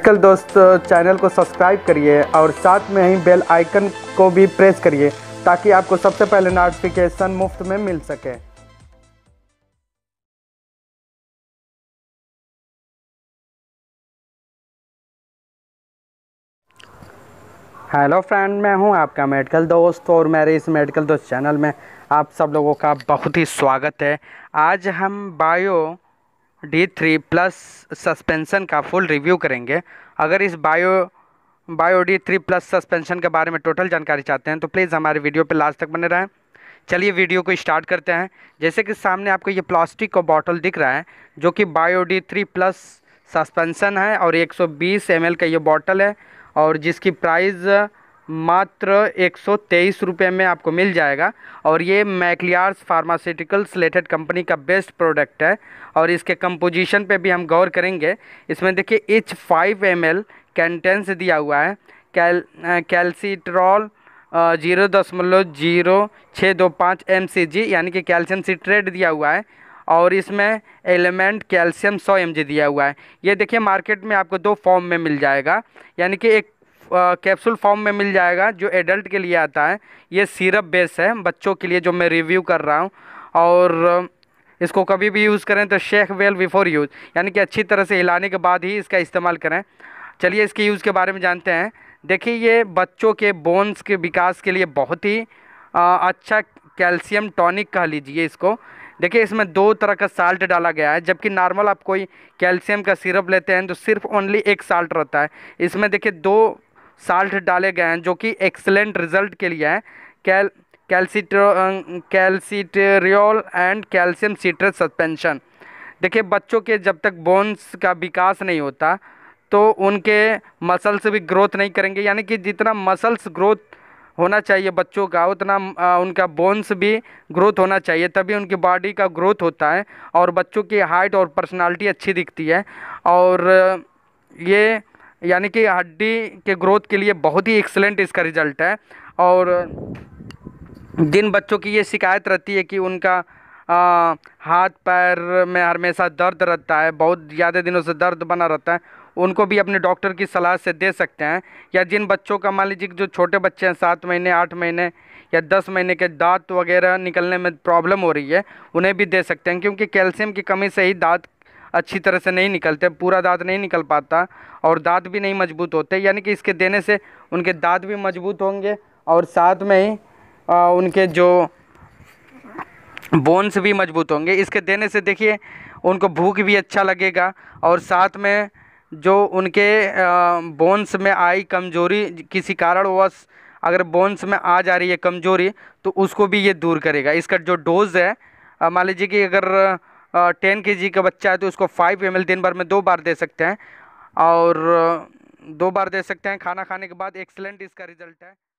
medical दोस्त channel को subscribe करिए और साथ में ही बेल आइकन को भी प्रेस करिए ताकि आपको सबसे पहले नोटिफिकेशन मुफ्त में मिल सके हेलो फ्रेंड मैं हूं आपका मेडिकल दोस्त और मेरे इस मेडिकल दोस्त चैनल में आप सब लोगों का बहुत ही स्वागत है आज हम bio D three plus suspension का फुल रिव्यू करेंगे अगर इस bio bio D three plus suspension के बारे में टोटल जानकारी चाहते हैं तो प्लीज़ हमारे वीडियो पर लास्ट तक बने रहें चलिए वीडियो को स्टार्ट करते हैं जैसे कि सामने आपको ये प्लास्टिक का बॉटल दिख रहा है जो कि बायो थ्री प्लस सस्पेंसन है और 120 सौ का ये बॉटल है और जिसकी प्राइज़ मात्र एक सौ में आपको मिल जाएगा और ये मैकलियार्स फार्मास्यूटिकल्स लेटेड कंपनी का बेस्ट प्रोडक्ट है और इसके कंपोजिशन पे भी हम गौर करेंगे इसमें देखिए H five M L contains दिया हुआ है कैल कैल्सीट्रॉल जीरो दशमलव जीरो छः दो पाँच एम सी जी यानी कि कैल्शियम सिट्रेट दिया हुआ है और इसमें एलिमेंट कैल्शियम सौ एम दिया हुआ है ये देखिए मार्केट में आपको दो फॉर्म में मिल जाएगा यानी कि एक कैप्सूल फॉर्म में मिल जाएगा जो एडल्ट के लिए आता है ये सिरप बेस है बच्चों के लिए जो मैं रिव्यू कर रहा हूँ और इसको कभी भी यूज़ करें तो शेख वेल बिफोर यूज़ यानी कि अच्छी तरह से हिलाने के बाद ही इसका इस्तेमाल करें चलिए इसके यूज़ के बारे में जानते हैं देखिए ये बच्चों के बोन्स के विकास के लिए बहुत ही आ, अच्छा कैल्शियम टॉनिक कह लीजिए इसको देखिए इसमें दो तरह का साल्ट डाला गया है जबकि नॉर्मल आप कोई कैल्शियम का सिरप लेते हैं तो सिर्फ ओनली एक साल्ट रहता है इसमें देखिए दो साल्ट डाले गए हैं जो कि एक्सलेंट रिजल्ट के लिए हैं कैल कैल्सीट्रो calcitriol and calcium citrate suspension देखिए बच्चों के जब तक बोन्स का विकास नहीं होता तो उनके मसल्स भी ग्रोथ नहीं करेंगे यानी कि जितना मसल्स ग्रोथ होना चाहिए बच्चों का उतना उनका बोन्स भी ग्रोथ होना चाहिए तभी उनकी बॉडी का ग्रोथ होता है और बच्चों की हाइट और पर्सनालिटी अच्छी दिखती है और ये यानी कि हड्डी के ग्रोथ के लिए बहुत ही एक्सलेंट इसका रिज़ल्ट है और जिन बच्चों की ये शिकायत रहती है कि उनका आ, हाथ पैर में हमेशा दर्द रहता है बहुत ज़्यादा दिनों से दर्द बना रहता है उनको भी अपने डॉक्टर की सलाह से दे सकते हैं या जिन बच्चों का मान लीजिए जो छोटे बच्चे हैं सात महीने आठ महीने या दस महीने के दांत वगैरह निकलने में प्रॉब्लम हो रही है उन्हें भी दे सकते हैं क्योंकि कैल्शियम की कमी से ही दांत अच्छी तरह से नहीं निकलते पूरा दाँत नहीं निकल पाता और दाँत भी नहीं मजबूत होते यानी कि इसके देने से उनके दाँत भी मजबूत होंगे और साथ में ही आ, उनके जो बोन्स भी मजबूत होंगे इसके देने से देखिए उनको भूख भी अच्छा लगेगा और साथ में जो उनके बोन्स में आई कमजोरी किसी कारणवश अगर बोन्स में आ जा रही है कमजोरी तो उसको भी ये दूर करेगा इसका जो डोज़ है मान लीजिए कि अगर टेन के जी का बच्चा है तो उसको फाइव एम दिन भर में दो बार दे सकते हैं और दो बार दे सकते हैं खाना खाने के बाद एक्सलेंट इसका रिजल्ट है